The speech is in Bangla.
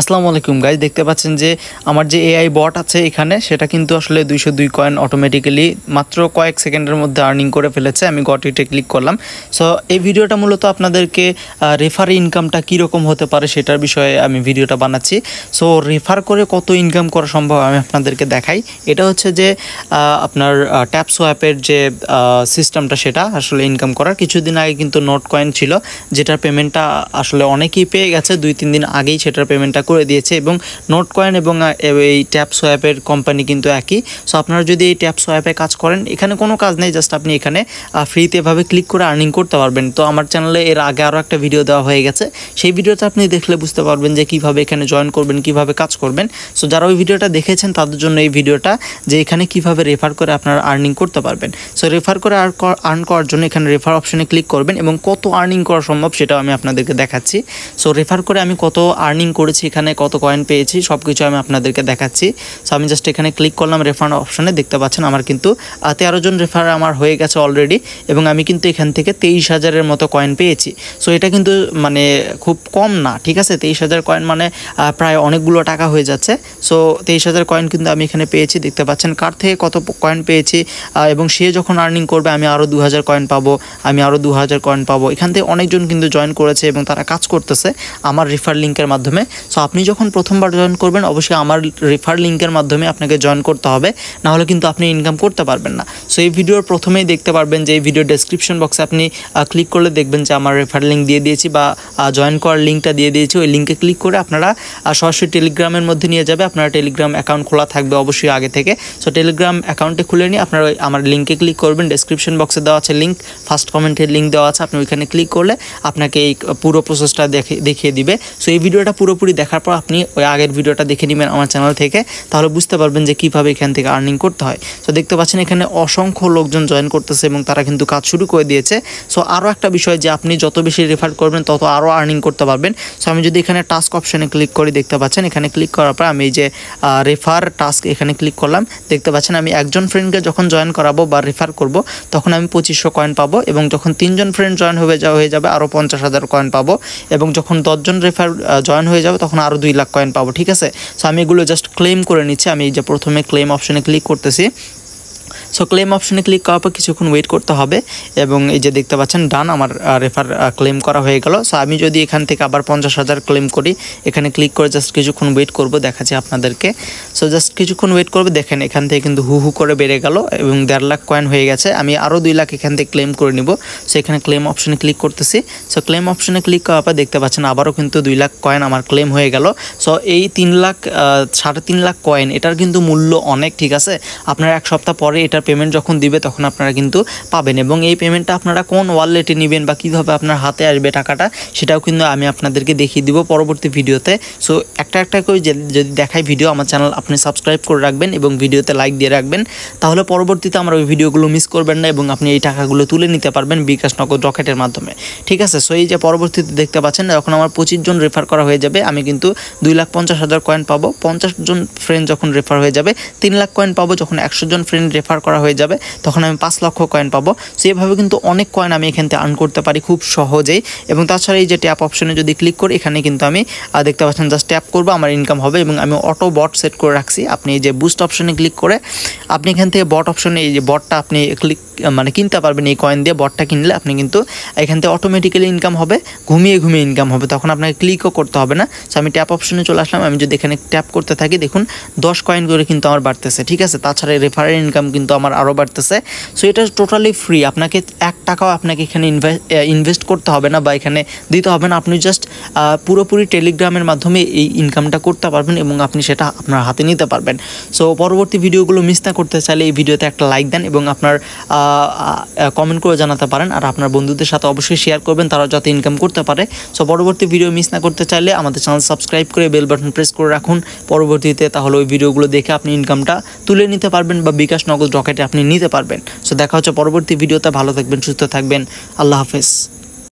আসসালামু আলাইকুম গাইজ দেখতে পাচ্ছেন যে আমার যে এআই বট আছে এখানে সেটা কিন্তু আসলে দুইশো দুই কয়েন অটোমেটিক্যালি মাত্র কয়েক সেকেন্ডের মধ্যে আর্নিং করে ফেলেছে আমি গটিটে ক্লিক করলাম সো এই ভিডিওটা মূলত আপনাদেরকে রেফার ইনকামটা কীরকম হতে পারে সেটার বিষয়ে আমি ভিডিওটা বানাচ্ছি সো রেফার করে কত ইনকাম করা সম্ভব আমি আপনাদেরকে দেখাই এটা হচ্ছে যে আপনার ট্যাপ অ্যাপের যে সিস্টেমটা সেটা আসলে ইনকাম করার কিছুদিন আগে কিন্তু নোট কয়েন ছিল যেটার পেমেন্টটা আসলে অনেকেই পেয়ে গেছে দুই তিন দিন আগেই সেটার পেমেন্টটা করে দিয়েছে এবং নোট কয়েন এবং এই ট্যাপ সোয়াপের কোম্পানি কিন্তু একই সো আপনারা যদি এই ট্যাপ সোয়াপে কাজ করেন এখানে কোনো কাজ নেই জাস্ট আপনি এখানে ফ্রিতে এভাবে ক্লিক করে আর্নিং করতে পারবেন তো আমার চ্যানেলে এর আগে আরও একটা ভিডিও দেওয়া হয়ে গেছে সেই ভিডিওতে আপনি দেখলে বুঝতে পারবেন যে কিভাবে এখানে জয়েন করবেন কিভাবে কাজ করবেন সো যারা ওই ভিডিওটা দেখেছেন তাদের জন্য এই ভিডিওটা যে এখানে কিভাবে রেফার করে আপনারা আর্নিং করতে পারবেন সো রেফার করে আর আর্ন করার জন্য এখানে রেফার অপশনে ক্লিক করবেন এবং কত আর্নিং করা সম্ভব সেটাও আমি আপনাদেরকে দেখাচ্ছি সো রেফার করে আমি কত আর্নিং করেছি এখানে কত কয়েন পেয়েছি সব কিছু আমি আপনাদেরকে দেখাচ্ছি সো আমি জাস্ট এখানে ক্লিক করলাম রেফান্ড অপশানে দেখতে পাচ্ছেন আমার কিন্তু তেরো জন রেফার আমার হয়ে গেছে অলরেডি এবং আমি কিন্তু এখান থেকে তেইশ হাজারের মতো কয়েন পেয়েছি সো এটা কিন্তু মানে খুব কম না ঠিক আছে তেইশ হাজার কয়েন মানে প্রায় অনেকগুলো টাকা হয়ে যাচ্ছে সো তেইশ হাজার কয়েন কিন্তু আমি এখানে পেয়েছি দেখতে পাচ্ছেন কার থেকে কত কয়েন পেয়েছি এবং সে যখন আর্নিং করবে আমি আরও দু হাজার কয়েন পাবো আমি আরও দু হাজার কয়েন পাবো এখান থেকে অনেকজন কিন্তু জয়েন করেছে এবং তারা কাজ করতেছে আমার রেফার লিঙ্কের মাধ্যমে সো আপনি যখন প্রথমবার জয়েন করবেন অবশ্যই আমার রেফার লিঙ্কের মাধ্যমে আপনাকে জয়েন করতে হবে নাহলে কিন্তু আপনি ইনকাম করতে পারবেন না সো এই ভিডিওর প্রথমেই দেখতে পারবেন যে এই ভিডিও ডেসক্রিপশন বক্সে আপনি ক্লিক করলে দেখবেন যে আমার রেফার লিঙ্ক দিয়ে দিয়েছি বা জয়েন করার লিঙ্কটা দিয়ে দিয়েছি ওই লিঙ্কে ক্লিক করে আপনারা সরাসরি টেলিগ্রামের মধ্যে নিয়ে যাবে আপনারা টেলিগ্রাম অ্যাকাউন্ট খোলা থাকবে অবশ্যই আগে থেকে সো টেলিগ্রাম অ্যাকাউন্টে খুলে নিয়ে আপনারা আমার লিঙ্কে ক্লিক করবেন ডেসক্রিপশন বক্সে দেওয়া আছে লিঙ্ক ফার্স্ট কমেন্টের লিঙ্ক দেওয়া আছে আপনি ওইখানে ক্লিক করলে আপনাকে এই পুরো প্রসেসটা দেখে দেখিয়ে দিবে সো এই ভিডিওটা পুরোপুরি দেখা দেখার পর আপনি ওই আগের ভিডিওটা দেখে নেবেন আমার চ্যানেল থেকে তাহলে বুঝতে পারবেন যে কীভাবে এখান থেকে আর্নিং করতে হয় সো দেখতে পাচ্ছেন এখানে অসংখ্য লোকজন জয়েন করতেছে এবং তারা কিন্তু কাজ শুরু করে দিয়েছে সো আরও একটা বিষয় যে আপনি যত বেশি রেফার করবেন তত আরও আর্নিং করতে পারবেন সো আমি যদি এখানে টাস্ক অপশানে ক্লিক করি দেখতে পাচ্ছেন এখানে ক্লিক করার পর আমি এই যে রেফার টাস্ক এখানে ক্লিক করলাম দেখতে পাচ্ছেন আমি একজন ফ্রেন্ডকে যখন জয়েন করাবো বা রেফার করব তখন আমি পঁচিশশো কয়েন পাবো এবং যখন তিনজন ফ্রেন্ড জয়েন হয়ে যাওয়া হয়ে যাবে আরও পঞ্চাশ হাজার কয়েন পাবো এবং যখন দশজন রেফার জয়েন হয়ে যাবে তখন আরও দুই লাখ কয়েন পাবো ঠিক আছে সো আমি এগুলো জাস্ট ক্লেম করে নিচ্ছি আমি এই যে প্রথমে ক্লেম অপশনে ক্লিক করতেছি সো ক্লেম অপশনে ক্লিক করার পর কিছুক্ষণ ওয়েট করতে হবে এবং এই যে দেখতে পাচ্ছেন ডান আমার রেফার ক্লেম করা হয়ে গেল সো আমি যদি এখান থেকে আবার পঞ্চাশ হাজার ক্লেম করি এখানে ক্লিক করে জাস্ট কিছুক্ষণ ওয়েট করব দেখাচ্ছি আপনাদেরকে সো জাস্ট কিছুক্ষণ ওয়েট করবে দেখেন এখান থেকে কিন্তু হু হু করে বেড়ে গেল এবং দেড় লাখ কয়েন হয়ে গেছে আমি আরও দুই লাখ এখান থেকে ক্লেম করে নিব সো এখানে ক্লেম অপশনে ক্লিক করতেছি সো ক্লেম অপশনে ক্লিক করার পর দেখতে পাচ্ছেন আবারও কিন্তু দুই লাখ কয়েন আমার ক্লেম হয়ে গেল সো এই তিন লাখ সাড়ে তিন লাখ কয়েন এটার কিন্তু মূল্য অনেক ঠিক আছে আপনারা এক সপ্তাহ পরে এটার পেমেন্ট যখন দিবে তখন আপনারা কিন্তু পাবেন এবং এই পেমেন্টটা আপনারা কোন ওয়ালেটে নেবেন বা কীভাবে আপনার হাতে আসবে টাকাটা সেটাও কিন্তু আমি আপনাদেরকে দেখিয়ে দিব পরবর্তী ভিডিওতে সো একটা একটা করে যদি দেখাই ভিডিও আমার চ্যানেল আপনি সাবস্ক্রাইব করে রাখবেন এবং ভিডিওতে লাইক দিয়ে রাখবেন তাহলে পরবর্তীতে আমরা ওই ভিডিওগুলো মিস করবেন না এবং আপনি এই টাকাগুলো তুলে নিতে পারবেন বিকাশ নগদ রকেটের মাধ্যমে ঠিক আছে সো এই যে পরবর্তীতে দেখতে পাচ্ছেন যখন আমার পঁচিশ জন রেফার করা হয়ে যাবে আমি কিন্তু দুই লাখ পঞ্চাশ হাজার কয়েন পাবো পঞ্চাশ জন ফ্রেন্ড যখন রেফার হয়ে যাবে তিন লাখ কয়েন পাবো যখন একশো জন ফ্রেন্ড রেফার করা করা হয়ে যাবে তখন আমি পাঁচ লক্ষ কয়েন পাবো সো এভাবে কিন্তু অনেক কয়েন আমি এখান থেকে আর্ন করতে পারি খুব সহজেই এবং তাছাড়া এই যে ট্যাপ অপশনে যদি ক্লিক করি এখানে কিন্তু আমি দেখতে পাচ্ছেন জাস্ট ট্যাপ করবো আমার ইনকাম হবে এবং আমি অটো বট সেট করে রাখছি আপনি এই যে বুস্ট অপশনে ক্লিক করে আপনি এখান থেকে বট অপশনে এই যে বটটা আপনি ক্লিক মানে কিনতে পারবেন এই কয়েন দিয়ে বটটা কিনলে আপনি কিন্তু এখান থেকে অটোমেটিক্যালি ইনকাম হবে ঘুমিয়ে ঘুমিয়ে ইনকাম হবে তখন আপনাকে ক্লিকও করতে হবে না সো আমি ট্যাপ অপশনে চলে আসলাম আমি যদি এখানে ট্যাপ করতে থাকি দেখুন দশ কয়েন করে কিন্তু আমার বাড়তেছে ঠিক আছে তাছাড়া রেফারেল ইনকাম কিন্তু আমার আরও বাড়তেছে সো এটা টোটালি ফ্রি আপনাকে এক টাকাও আপনাকে এখানে ইনভেস্ট করতে হবে না বা এখানে দিতে হবে না আপনি জাস্ট পুরোপুরি টেলিগ্রামের মাধ্যমে এই ইনকামটা করতে পারবেন এবং আপনি সেটা আপনার হাতে নিতে পারবেন সো পরবর্তী ভিডিওগুলো মিস না করতে চাইলে এই ভিডিওতে একটা লাইক দেন এবং আপনার কমেন্ট করে জানাতে পারেন আর আপনার বন্ধুদের সাথে অবশ্যই শেয়ার করবেন তারা যাতে ইনকাম করতে পারে সো পরবর্তী ভিডিও মিস না করতে চাইলে আমাদের চ্যানেল সাবস্ক্রাইব করে বেল বাটন প্রেস করে রাখুন পরবর্তীতে তাহলে ওই ভিডিওগুলো দেখে আপনি ইনকামটা তুলে নিতে পারবেন বা বিকাশ নগদ রকেট টাকাটি আপনি নিতে পারবেন সো দেখা হচ্ছে পরবর্তী ভিডিওতে ভালো থাকবেন সুস্থ থাকবেন আল্লাহ হাফেজ